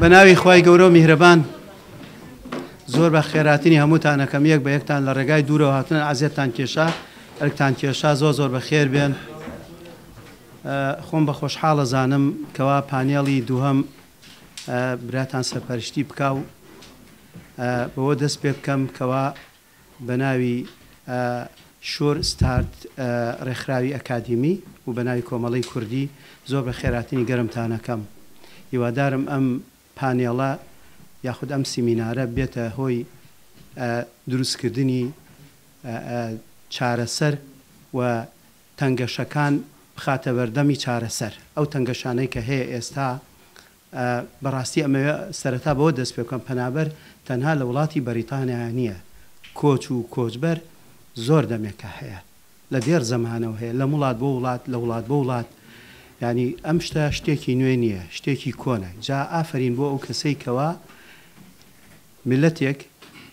بە ناوی خی گەورە و میهرەبان زۆر بە خێراتنی هەمووتانەکەم یەک بە یەکتان لە ڕێگای دوورەوە هاتنە ئازیێتان کێشا ئەرکتان کێشا زۆر زۆر بە خێر بێن خۆم بە خۆشحاڵە زانم کەوا پانیاڵی دووهم براتان سەپەرشتی بکاو بەوە دەست پێ بکەم کەوا بە ناوی شۆر ستارت ڕێکخراوی ئەکادمی و بە ناوی کۆمەڵی کوردی زۆر بە خێراتنی گەرمتانەکەم. هیوادارم ئەم پانێڵە یاخود ئەم سیمینارە بێتە هۆی دروستکردنی چارەسەر و تەنگەشەکان بخاتە بەردەمی چارەسەر ئەو تەنگەشانەی کە هەیە ئێستا بەڕاستی ئەمە سەرەتا بەوە دەست پێکەم پەنابەر تەنها لە وڵاتی بەریتانیا نییە کۆچ و کۆچبەر زۆر دەمێکە هەیە لە دێر زمانەوە هەیە لە وڵات بۆ وڵات لە وڵات بۆ وڵات ینی ئەم شتا شتێکی نوێ نییە شتێکی کۆنە جا ئافرین بۆ ئەو کەسەی کەوا ملەتێک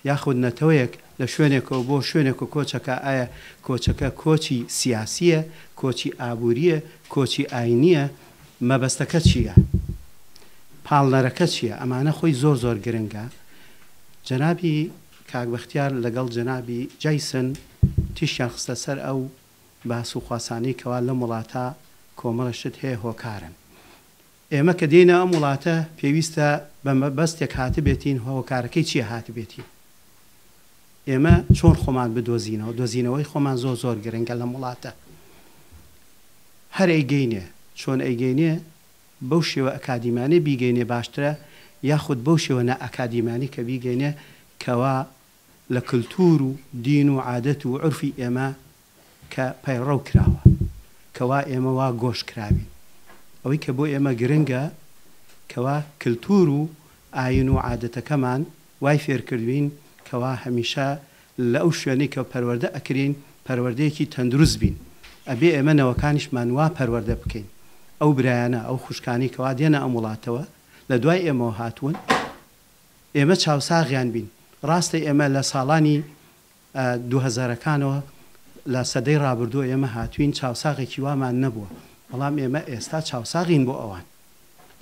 یاخود نەتەوەیەک لە شوێنێکەوە بۆ شوێنێک و کۆچەکە ئایا کۆچەکە کۆچی سیاسیە کۆچی ئابوووریە کۆچی ئاینیە مەبەستەکە چییە؟ پاڵنەرەکە چییە؟ ئەمانە خۆی زۆر زۆر گرنگە جەنابی کاکبختیار لەگەڵ جەنابی جایسن تیشیان خستە سەر ئەو باس و خواسانی کەوا لە وڵاتە کۆمەڵشت هەیە هۆکارن. ئێمە کە دێنە ئەم وڵاتە پێویستە بەمە بەستێک هاتی بێتین هۆکارەکەی چیە هاتی بێتی. ئێمە چۆن خۆمان بدۆزینەوە دۆزینەوەی خۆمان زۆ زۆر گرنگگە لە وڵاتە. هەر ئەیگەینێ چۆن ئەیگەینێ بەو شێوە ئەکادیمانێ بیگەینێ باشترە یاخود بەو شێوە نە ئەکادیمانی کە بیگەینێ کەوا لە کللتور و دین و عادەت و عرفی ئێمە کە پەیڕەو کراوە. کەوا ئێمە وا گۆشکراوین ئەوەی کە بۆ ئێمە گرنگە کەوا کللتور و ئاین و عادەتەکەمان وای فێرکردوین کەوا هەمیشە لە ئەو شوێنی کە پەروەەردە ئەکرین پەروەردەیەکی تەندروست بین ئەبێ ئێمە نەوەکانیشمان وا پەروەەردە بکەین ئەو برایانە ئەو خوشکانی کەوا دێنە ئەم وڵاتەوە لە دوای ئێمەوە هاتوون ئێمە چاوساغیان بین ڕاستەی ئێمە لە ساڵانی دوهزارەکانەوە لە سەدەی ڕابردوو ئێمە هاتوین چاوساغێکی وامان نەبووە بەڵام ئێمە ئێستا چاوساغین بۆ ئەوان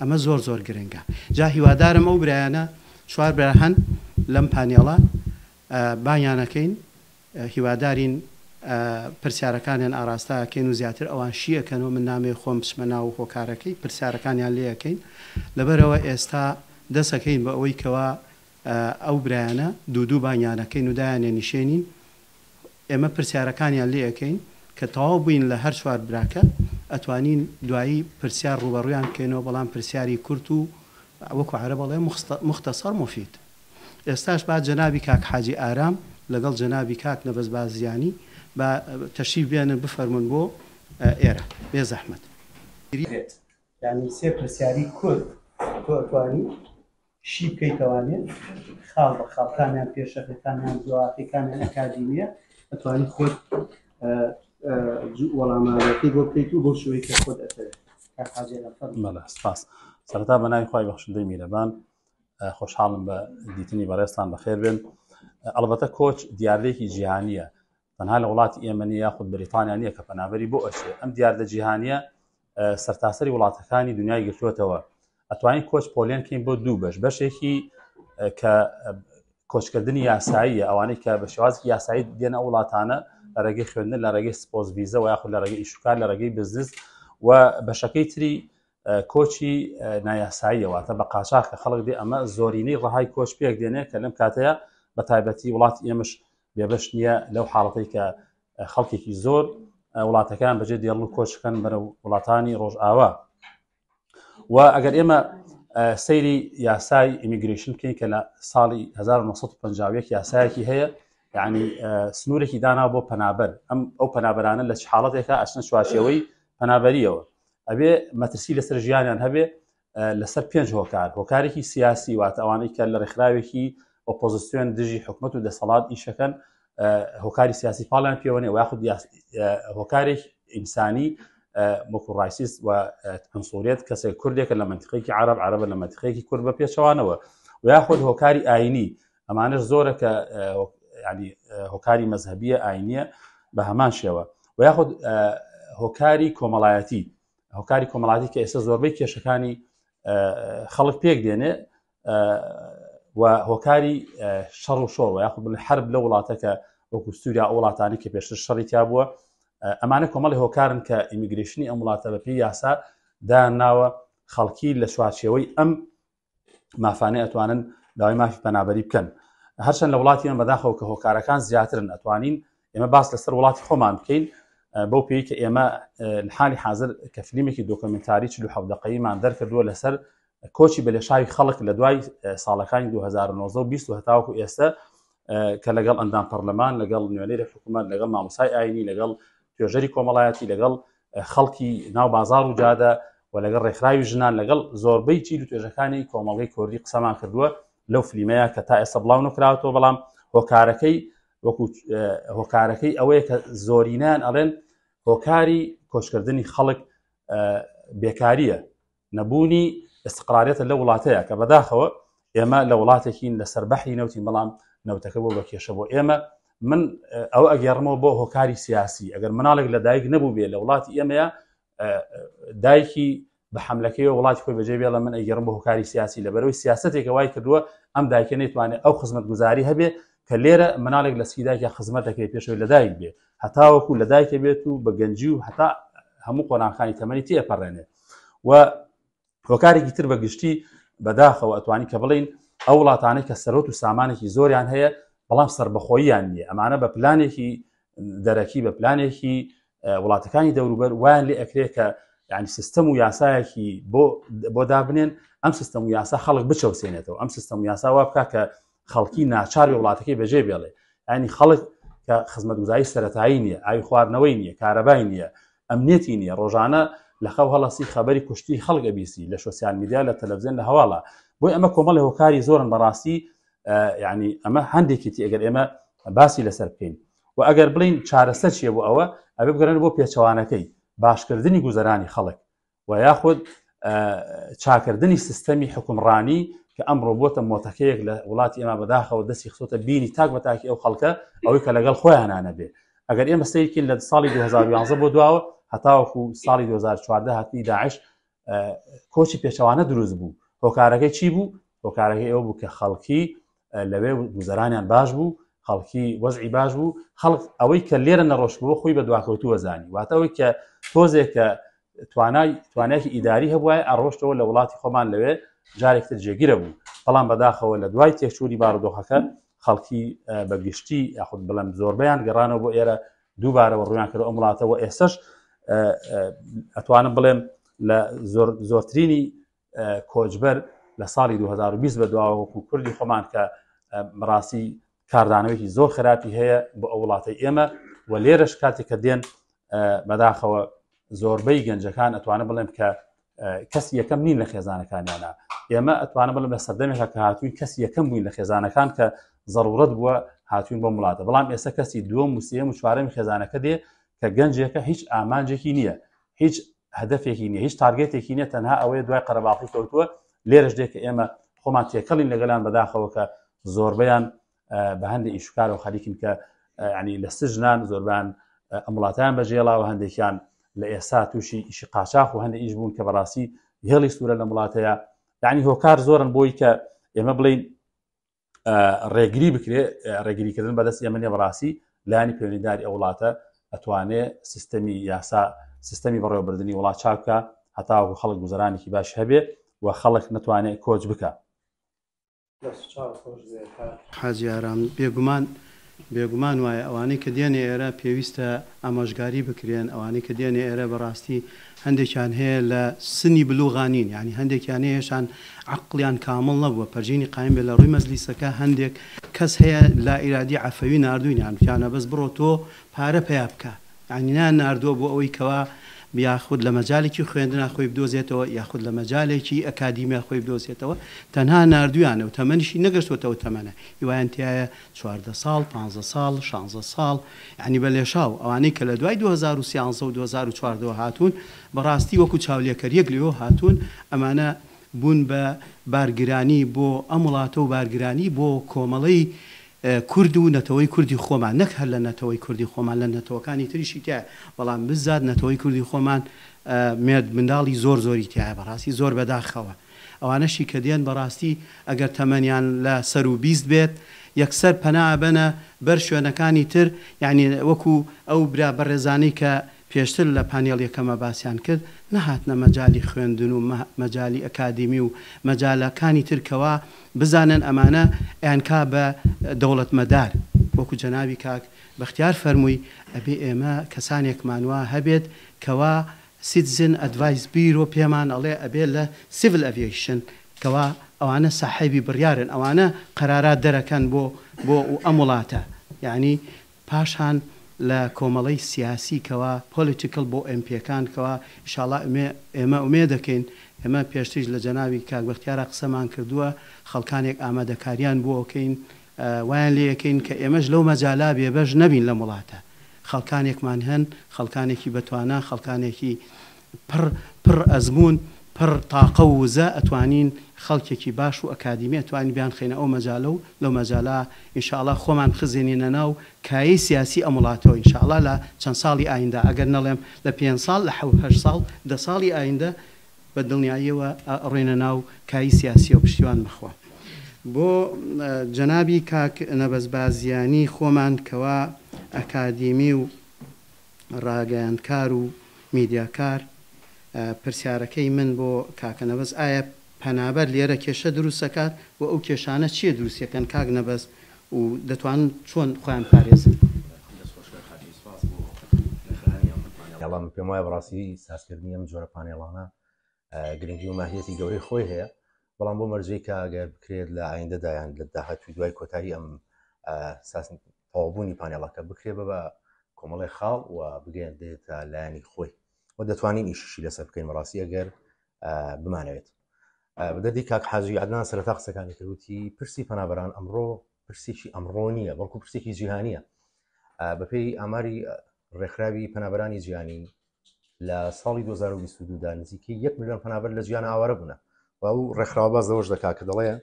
ئەمە زۆر زۆر گرنگە جا هیوادارم ئەو برایانە چوار براهەن لەم پانیێڵە بانیانەکەین هیوادارین پرسیارەکانیان ئاراستاکەین و زیاتر ئەوان شیەکەن و من نامێ خۆم بچمە ناو خۆکارەکەی پرسیارەکانیان لێەکەین لەبەرەوە ئێستا دەسەکەین بە ئەوەی کەوا ئەو برایانە دوودوو بانیانەکەین ودایانێ نیشێنین ئێمە پرسیارەکانیان لێ ئەەکەین کە تەواو بووین لە هەر چوار براکە ئەتوانین دوایی پرسیار ڕوبەڕویان بکەینەوە بەڵام پرسیاری کورت و وەکو عرە بەڵێ مختەسەر مفید ئێستاش با جەنابی کاک حاجی ئارام لەگەڵ جەنابی کاک نەبەز بازیانی بە تەشی بێنە بفەرمون بۆ ئێرە بێ زەحمت ینی سێ پرسیاری کورد تۆتوانی شی بکەیتوانێت خاڵ بە خاڵکانیان پێشەکەتانیان دوواقیەکانیان ئەکادیمیە ئەتوانی خۆت وەڵامەکەی بۆ پێیت و بۆ شوی کە خۆت ئەتەسپاس سەرتا بە ناوی خی بەخشدەی میرەبان خۆشحاڵم بە دیتنی بەڕێستان بەخێر بن ئەلبەتە کۆچ دیارێکی جیهانیە تەنها لە وڵاتی ئێمەنی یاخود بریتانیا نیە کە پەنابەری بۆ ئەشێ ئەم دیاردە جیهانیە سەرتاسەری وڵاتەکانی دنیای گرتوێتەوە ئەتوانین کۆچ پۆلێن کەین بۆ دوو بەش بەشێکی کە کۆچکردنی یاساییە ئەوانەی کە بە شێوازی یاسایی دێنە وڵاتانە لە ڕێگەی خوێندن لە ڕێگەی سپۆز ویزە و یاخود لە ڕێگەی ئیشکار لە ڕێگەی بزنس و بەشەکەی تری کۆچی نایاساییەوەتە بە قاچاق کە خەڵک دێ ئەمە زۆرینەی ڕهای کۆچ پێک دێنێت کە لەم کاتەیە بە تایبەتی وڵات ئێمەش بێبش نییە لەو حاڵەتی کە خەڵکێکی زۆر وڵاتەکان بەجێ دێڵ و کۆچەکەن بەرە وڵاتانی ڕۆژئاوا و ئەگەر ئێمە سەیری یاسای ئیمیگریشن بکەین کە لە ساڵی 1950 یاسایەکی هەیە یعنی سنوورێکی دانا بۆ پەنابەر ئەم ئەو پەنابەرانە لە چ حاڵەتێکە ئەشنە چواشەوەی پەنابەریەوە ئەبێ مەترسی لەسەر ژیانیان هەبێ لەسەر پێنج هۆکار هۆکارێکی سیاسی وات ئەوانەی کە لە ڕێکخراوێکی ئۆپۆزیسیۆن دژی حکومت و دەسەڵات ئیشەکەن هۆکاری سیاسی پاڵیان پێوەێ و یاخود هۆکارێک ئینسانی مکوڕایسیس و ئەنسۆریت کەسێک کوردێکە لە منتیقێکی عرب عربە لە مەتیقێکی کورد بە پێچەوانەوە و یاخود هۆکاری ئاینی ئەمانش زۆرە کە ینی هۆکاری مەذهبیە ئاینیە بە هەمان شێوە و یاخود هۆکاری کۆمەڵایەتی هۆکاری کۆمەڵاتی کە ئێستا زۆربەی کێشەکانی خەڵک پێک دێنێ و هۆکاری شەڕ و شۆڕ و یاخود حرب لە وڵاتەکە وەکو سووریا ئەو وڵاتانی کە پێشتر شەڕی تا بووە ئەمانە کۆمەڵی هۆکارن کە ئیمیگریشنی ئەم وڵاتە بە پێی یاسا داناوە خەڵکی لە سواتشێەوەی ئەم مافانەی ئەتوانن داوای مافی پەنابەری بکەن هەرچەند لە وڵاتی ئەم بەداخەوە کە هۆکارەکان زیاترن ئەتوانین ئێمە باس لەسەر وڵاتی خۆمان بکەین بەو پێی کە ئێمە حالی حاضر کە فلیمێکی دۆکمنتاری چلو حەودەقەیمان دەرکردووە لەسەر کۆچی بەلێشاوی خەڵک لە دوای ساڵەکانی 2020 هەتاوەکو ئێستا کە لەگەڵ ئەندام پەرلەمان لەگەڵ نوێنەری حکوومەت لەگەڵ مامۆسای ئاینی لەگەڵ توێژەری کۆمەڵایەتی لەگەڵ خەڵکی ناو بازار و جادە و لەگەڵ ڕێکخراوی ژنان لەگەڵ زۆربەی چیل و توێژەکانی کۆمەڵگەی کوردی قسەمان کردووە لەو فلیمەیە کە تا ئێستا بڵاو نکراوەوە بەڵام هۆکارەکەی وەکو هۆکارەکەی ئەوەیە کە زۆرینان ئەڵێن هۆکاری کۆچکردنی خەڵک بێکاریە نەبوونی استقرارێتە لە وڵاتەیە کە بەداخەوە ئێمە لە وڵاتێکین لە سربەحری نەوتی بەڵام نەوتەکە بۆ بە کێشە بۆ ئێمە من ئەو ئەگەڕمەوە بۆ هۆکاری سیاسی ئەگەر مناڵێک لە دایک نەبوو بێ لە وڵاتی ئێمەیە دایکی بە حملەکەی وڵاتی خۆی بەجێ بێڵە من ئەگەڕم بە هۆکاری سیاسی لە بەرەوەی سیاستێکە وای کردووە ئەم دایکە نتوانێت ئەو خزمەت گوزاری هەبێ کە لێرە مناڵێک لە سیداکە خزمەتەکەی پێشەوەی لە دایک بێ هەتاوەکو لە دایکە بێت و بە گەنجی و هەتا هەموو قۆناخانی تەمەنی تێپەڕێنێ و هۆکارێکی تر بە گشتی بەداخەوە ئەتوانی کە بڵین ئەو وڵاتانی کە سەرۆت و سامانێکی زۆریان هەیە بەڵام سربەخۆیان نیە ئەمانە بە پلانێکی دەرەکی بە پلانێکی وڵاتەکانی دەوروبەر وایان لێ ئەکرێت کە یعنی سیستم و یاسایەکی بۆ بۆ دابنێن ئەم سیستم و یاسا خەڵک بچەوسێنێتەوە ئەم سیستم و یاسا وا بکە کە خەڵکی ناچاری وڵاتەکەی بەجێ بێڵێ ینی خەڵک کە خزمەتگوزایی سەتایی نییە ئای خواردنەوەی نییە کارەبای نییە ئەمنێتی نییە ڕۆژانە لە خەو هەڵەسی خەبەری کوشتی خەڵگە بیسی لە شۆسیان میدیا لە تەلەڤزیین لە هەواڵە بۆی ئەمە کۆمەڵی هۆکاری زۆرن بەڕاستی یعنی ئەمە هەندێکیتی ئەگەر ئێمە باسی لەسەر بکەین و ئەگەر بڵین چارەسەر چیە بۆ ئەوە ئەبێ بگەرن بۆ پێچەوانەکەی باشکردنی گوزەرانی خەڵک و یاخود چاکردنی سیستەمی حکومڕانی کە ئەمڕۆ بۆتە مۆتەکەیەک لە وڵاتی ئێمە بەداخەوە دەستی خسۆتە بینی تاک بە تاکی ئەو خەڵکە ئەوەی کە لەگەڵ خۆیانانە بێ ئەگەر ئێمە سەیرکن لە ساڵی 2011 بۆ دواوە هەتاوەکو ساڵی 2014 هاتی داعش کۆچی پێچەوانە دروست بوو هۆکارەکەی چی بۆ هۆکارەکەی ئەو بوو کە خەڵکی لەوێ گوزارانیان باش بوو خەڵکی وەزعی باش بوو خەڵق ئەوەی کە لێرە نەڕۆشتبووە خۆی بە دواکەوتو وەزانی واتەوەی کە تۆزێک کە توانای توانێکی ئیداری هەبواە ئەڕۆشتەوە لە وڵاتی خۆمان لەوێ جارێکتر جێگیرە بوو بەڵام بەداخەوە لە دوای تێشووری بارودۆخەکە خەڵکی بەگشتی یاخود بڵم زۆربیان گەڕانەوە بۆ ئێرە دووبارەوە ڕویان کرد ئەمڵاتەوە ئێسش ئەتوانم بڵێم لە زۆرترینی کۆچبەر لە ساڵی 2020 بە دواوەکو کوردی خۆمان کە بەڕاستی کاردانەوەیکی زۆر خراپی هەیە بۆ ئەو وڵاتی ئێمە و لێرەش کاتێک کە دێن بەداخەوە زۆربەی گەنجەکان ئەتوانە بڵێم کە کەس یەکەم نین لە خێزانەکانیانە ئێمە ئەتوانە بڵم لە سەردەمێکە کە هاتووی کەس یەکەم بووین لە خێزانەکان کە زەڕورەت بووە هاتوین بۆ وڵاتە بەڵام ئێستا کەسی دووەم موسیەم و چوارەمی خێزانەکە دێ کە گەنجەکە هیچ ئامانجێکی نییە هیچ هەدفێکی نیە هیچ تارگێتێکی نیە تەنها ئەوەیە دوای قەرەباقی کەوتووە لێرەش دێک کە ئێمە خۆمان تێکەڵین لەگەلان بەداخەوە کە زۆربیان بە هەندێک ئیشکار و خەریکن کە ینی لە سژنان زۆربیان ئەمڵاتیان بەژێڵاوە هەندێکیان لە ئێسا تووشی ئیشی قاچاخ و هەندە ئیش بوون کە بەڕاستی هێڵی سوورە لە وڵاتەیە دانی هۆکار زۆرن بۆی کە ئێمە بڵین ڕێگری بکرێت ڕێگریکردن بەدەست ئێمەنێ بەڕاستی لانی پێێنیداری ئەو وڵاتە ئەتوانێت سیستەمی یاسا سیستەمی بەڕێوەبردننی وڵات چاکە هەتاوە خەڵک گوزارانێکی باش هەبێ و خەڵک نتوانێت کۆچ بکە حاجیاران بێگومان بێگومان وایە ئەوانەی کە دێنێ ئێرە پێویستە ئاماژگاری بکرێن ئەوانەی کە دێنێ ئێرە بەڕاستی هەندێکیان هەیە لە سنی بلوغانین ینی هەندێکیان هەیەشان عقلیان کامل نەبووە پەرژینی قایم بێ لە ڕووی مەزلیسەکە هەندێک کەس هەیە لا ئیرادی عفەوی نردوینیان پیانە بەس بڕۆ تۆ پارە پێیا بکە ینیان نردووە بۆ ئەوەی کەوا یاخود لە مەجالێکی خوێندنا خۆی بدۆزێتەوە یاخود لە مەجالێکی ئەکادیمیا خۆی بدۆزێتەوە تەنها نردویانە و تەمەنیشی نەگەشتوتەوە تەمەنە یوان تایە 14 ساڵ 15 ساڵ 16 ساڵ ینی بە لێشاو ئەوانەی کە لە دوای 2013 و 2014 هاتوون بەڕاستی وەکو چاولێکەریەک لەوە هاتوون ئەمانە بوون بە بارگرانی بۆ ئەم وڵاتە و بارگرانی بۆ کۆمەڵەی کورد و نەتەوەی کوردی خۆمان نەک هەر لە نەتەوەی کوردی خۆمان لە نەتەوەکانی تریشی تیا بەڵام بزاد نەتەوەی کوردی خۆمان مرد منداڵی زۆر زۆری تایە بەڕاستی زۆر بەداخەوە ئەوانەشی کە دێن بەڕاستی ئەگەر تەمەنیان لە سەر و بیست بێت یەکسەر پەنابەنە بەر شوێنەکانی تر یعنی وەکو ئەو برا بەڕێزانی کە پێشتر لە پانیل یەکەمە باسییان کرد نەهاتنە مەجای خوێندن و مەجای ئەکادمی و مەجالەکانی ترکەوە بزانن ئەمانە ئەیانکا بە دەوڵەت مەدار وەکو جەناوی کاک بەختیار فەرمووی ئەبێ ئێمە کەسانێکمانوە هەبێت کەوا سیتزن ئەدڤایس بیرۆ پێمان ئەڵێ ئەبێ لە سیڤل ئەڤیشن کەوا ئەوانە ساحیبی بڕیارن ئەوانە قەرارات دەرەکەن بۆ بۆ ئەم وڵاتە یعنی پاشان لە کۆمەڵی سیاسیکەوە پۆلیتیکل بۆ ئەمپیەکانکەوە شڵا ئێمە ئومێ دەکەین ئێمە پێشتیش لە جەناوی کاگوەختیارە قسەمان کردووە خەڵکانێک ئامادەکاریان بۆکەین وایان لەکەین کە ئێمەش لەو مەجالا بێبەش نەبین لە وڵاتە خەڵکانێکمان هەن خەڵکانێکی بەتوانە خەڵکانێکی پڕ ئەزمون پڕ تاقە و زە ئەتوانین خەڵکێکی باش و ئەکادیمی ئەتوانین بیان خێنە ئەو مەجاالە و لەو مەجاالە ئینشاءڵا خۆمان خزێنینە ناو کایی سیاسی ئەمڵاتەوە ئینشاءڵا لە چەند ساڵی ئایندا ئەگەر نەڵێم لە پێ ساڵ لە ح ساڵ دە ساڵی ئایندە بە دڵنیاییەوە ڕێنە ناو کایی سیاسی و پشتیوان مەخۆ. بۆ جەنابی کاک نەبەزبازیانی خۆمان کەوا ئەکادیمی و ڕاگەیانکار و میدیاکار پرسیارەکەی من بۆ کاکەنەبەز ئایا پەنابەر لێرە کێشە دروستەکات و ئەو کێشانە چیە دروستەکەن کاک نەبەز و دەتوان چۆن خۆیان پارێزن بەڵام پێم وایە بڕاستی ساسکردنی ئەم جۆرە پانێڵانە گرنگی و ماهیەتی گەورەی خۆی هەیە بەڵام بۆ مەرجەی کاگەر بکرێت لە ئایندەدایان لە داهاتوی دوای کۆتایی ئەم تەوابوونی پانێڵەکە بکرێ بە کۆمەڵی خاڵ و بگەێن دێتە لایانی خۆی و دەتوانین ئیشیشی لەسەر بکەین ڕاستی ئەگەر بمانەوێت بەدەردی کاک حاجی عدنان سەرتا قسەکانی کردوتی پرسی پەنابەران ئەمڕۆ پرسێکی ئەمڕۆ نییە بەڵکو پرسێکی جیهانیە بەپێی ئاماری ڕێکخراوی پەنابەرانی جیانی لە ساڵی 2022 دا نزیکی 1 میلیۆن پەنابەر لە جیان ئاوارە بوونە و و ڕێکخراوە زەوەش دەکا کە دەڵەیە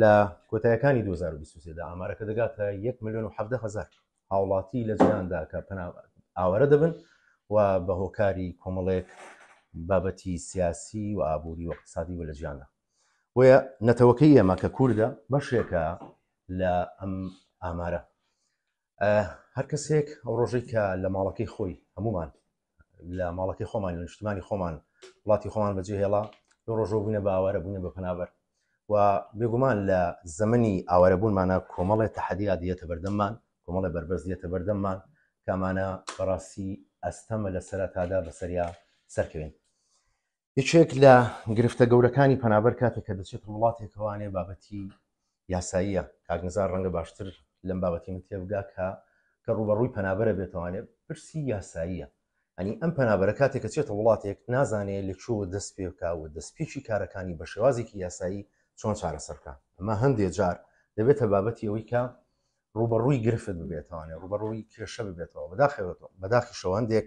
لە کۆتایەکانی 2023دا ئامارەکە دەگاتە 1 میلیۆن و 7 هزار هاوڵاتی لە جیاندا کە ئاوارە دەبن و بە هۆکاری کۆمەڵێک بابەتی سیاسی و ئابووری و اقتصادی و لە ژیانە وە نەتەوەکەی ئێمە کە کووردە بەشێکە لە ئەم ئامارە هەر کەسێک ڕۆژێک کە لە ماڵەکەی خۆی هەمومان لە ماڵەکەی خۆمان لە نیشتمانی خۆمان وڵاتی خۆمان بەجێ هێڵا لە ڕۆژۆ بوونە باوارە بوونە بە پەنابەر و بێگومان لە زمانی ئاوارە بوونمانە کۆمەڵێ تەحەدیا دیێتە بەردەممان کۆمەڵی بربەز دیێتە بەردەممان کامانە بەڕاستی ئەستەمە لە سەرەتادا بەسەریا سەرکەوێن یەکێک لە گرفتە گەورەکانی پەنابەر کاتێک کە دەچێت وڵاتێکەوانێ بابەتی یاساییە کاگنزار ڕەنگە باشتر لەم بابەتی من تێبگا کە کە ڕوبەڕووی پەنابەرە بێتوانێت پرسی یاساییە ئەنی ئەم پەنابەرە کاتێک کە چێتە وڵاتێک نازانێت لە چوە دەست پێکا و دەستپێکی کارەکانی بە شێوازێکی یاسایی چۆن چارەسەرکە ئەمە هەندێک جار دەبێتە بابەتی ئەوەی کە ڕوبەڕووی گرفت ببێتوانێ ڕوبەڕووی کێشە ببێتەوە بەداخەوە بەداخی شەوەندێک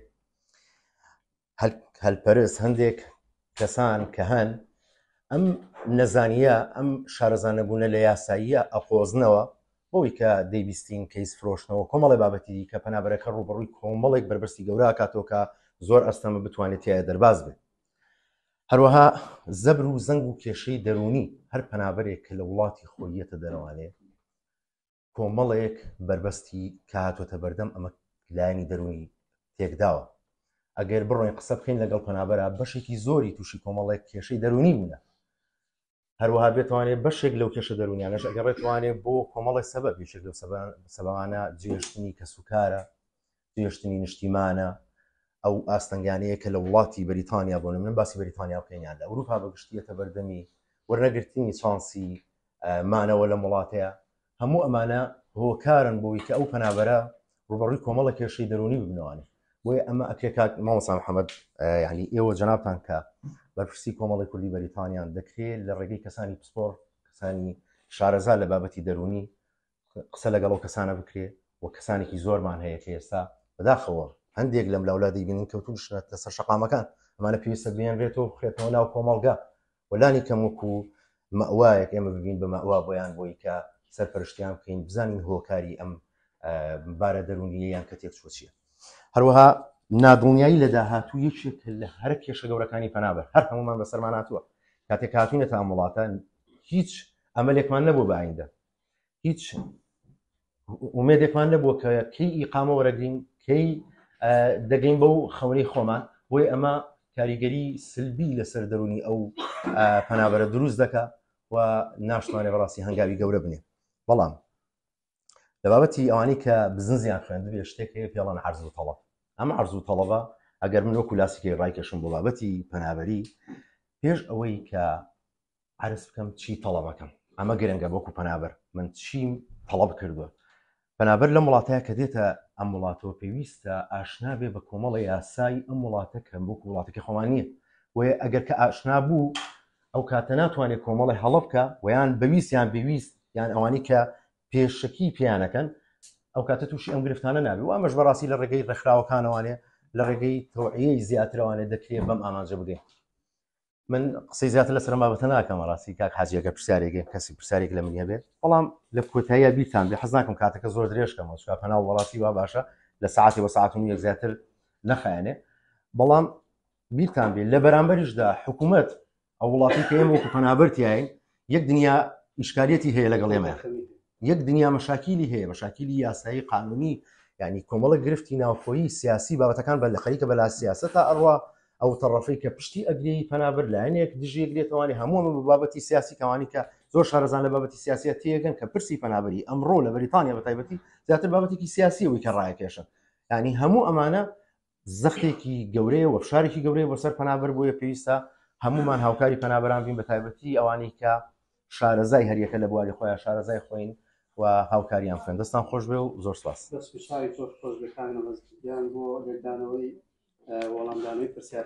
هەلپەرست هەندێک کەسان کە هەن ئەم نەزانیە ئەم شارەزانەبوونە لە یاساییە ئەقۆزنەوە بۆی کە دەیبیستین کەیس فرۆشنەوە کۆمەڵی بابەتی کە پەنابەرەکە ڕوبڕووی کۆمەڵێک بربەرسی گەورە کاتۆکە زۆر ئەستەمە بتوانێت تایە دەرباز بێت هەروەها زەبر و زەنگ و کێشەی دەرونی هەر پەنابەرێک کە لە وڵاتی خۆیەتە دەروانێت کۆمەڵێک بربەستی کاتۆتە بەردەم ئەمە لایانی دەرونی تێکداوە ئەگەر بڕۆین قسە بخین لەگەڵ پەنابەرە بەشێکی زۆری تووشی کۆمەڵێک کێشەی دەرونی بوونە هەروەها بێتوانێت بەشێک لەو کێشە دەرونیانەش ئەگە بێتوانێت بۆ کۆمەڵی سەبە پێشێک لەو سەبانە جێشتنی کە سوکارە جێشتنی نیشتیمانە ئەو ئاستەنگانەیە کە لە وڵاتی بەریتانیا بۆن من باسی بەریتانیا بکەینیان لە ئەوروپا بەگشتیەتە بەردەمی وەرنەگرتنی چانسی مانەوە لە وڵاتەیە هو كارن هۆکارن بۆی کە ئەو پەنابەرە ڕوبڕی کۆمەڵە کێشەی دەرونی ببنەوەوانێ بۆی ئەمە ئەکێکات مامەسا محەممەد اه، ینی ئێوە جنابان کە بەرپرسی کۆمەڵی کوردی بەریتانیان بريطانيا لە لرقي كساني بسبور كساني شارزا لبابتي دروني دەرونی قالو كسانا بكري وكساني كي زور مان هي كيسا ئێستا بەداخەوە هەندێک لەم لەولادی بینن کەوتون شنێتە سەر شقامەکان ئەمانە پێویستە بێنرێتەوە بخێتەوە ناو کۆمەڵگا وەلانی کەموەکو ولاني كموكو مأواك اما مەوا بۆیان بۆی بويكا سەرپەرشتیان بکەین بزانین هۆکاری ئەم بارە دەرونیەیان کە تێک چۆچیە هەروەها نادڵنیایی لە داهاتوو یەکێک لە هەر کێشە گەورەکانی پەنابەر هەر هەمومان بە سەرمان هاتووە کاتێک هاتوینە تا وڵاتان هیچ ئەمەلێکمان نەبوو بەیندە هیچ ومێدێکمان نەبووە کە کەی ئیقامە وەرەگرین کەی دەگەین بەو خەونەی خۆمان بۆی ئەمە کاریگەری سلبی لەسەر دەرونی ئەو پەنابەرە دروست دەکە و ناشتوانێ بەڕاستی هەنگاوی گەورە بنێت بەڵام لە بابەتی ئەوانی کە بزنزیان خوێندبێ شتێک پێڵان عرز و تەڵە ئەمە عرز و تەڵەوە ئەگەر من وەکو لاسیکەی ڕایکەشم بۆ بابەتی پەنابەری پێش ئەوەی کە عرس بکەم چی تەڵەبەکەم ئەمە گرنگە بۆکو پەنابەر من چیم تەڵەب کردووە پەنابەر لە وڵاتەیە کە دێتە ئەم وڵاتەوە پێویستە ئاشنا بێ بە کۆمەڵی یاسایی ئەم وڵاتە کەم بۆکو وڵاتەکە خۆمانیە وەیە ئەگەر کە ئاشنا بوو ئەو کاتە ناتوانێت کۆمەڵی هەڵبکە ویان بەویستیان پێویست یان ئەوانی کە پێشکی پیانەکەن ئەو کاتە تووشی ئەم گرفتانە نابی و ئەمەش بەڕاستی لە ڕێگەی ڕێکخراوەکانوانێ لە ڕێگەی تۆعی زیاترەوانێ دەکرێت بەم ئامانجە بگەی من قسەی زیاتر لە سەرمابەتە ناکەم ڕاستی کاک حاجەکە پرسیارێکی کەسی پرسیارێک لە منە بێت بەڵام لە کۆتاییە بیران بێ حەزناکەم کاتەکە زۆر درێژکەمەوە چکە پەناو وڵاتی وا باشە لە سعاتی وە ساعتم یەک زیاتر نەخایێنێ بەڵام بیران بێ لە بەرامبەرشدا حکوومەت ئەو وڵاتی پێم وەکو پەنابەرتیایین یەک دنیا ئشکالەتی هەیە لەگەڵ ئێمە یەک دنیا مەشاکیلی هەیە مەشاکیلی یاسایی قانونی ینی کۆمەڵە گرفتی ناوخۆیی سیاسی بابەتەکان بە لەخەریکە بەلا سیاست تا ئەڕوا ئەو تەڕەفی کە پشتی ئەگری پەنابەر لایەنێک دژی لێتوانانی هەموو بە بابەتی سیاسی کەوانی کە زۆر شارەزان لە بابەتی سیاسی تێگەن کە پرسی پەنابەری ئەمڕۆ لە بەریتانیا بە تایبەتی زیاتر بابەتێکی سیاسی ئەوی کە ڕایکێشن ینی هەموو ئەمانە زەختێکی گەورەیە و شارێکی گەورەیە بۆ سەر پەنابەر بۆیە پێویستە هەمومان هاوکاری پەنابەران بین بە تایبەتی ئەوانی کە شارەزای هەریەکە لە بواری خۆیان شارەزای خۆین و هاوکاریان خوێن دەستان خۆش بێ و زۆر سپاس خۆشیان بۆ لێدانەوەی وەڵامدانەوەی پرسیار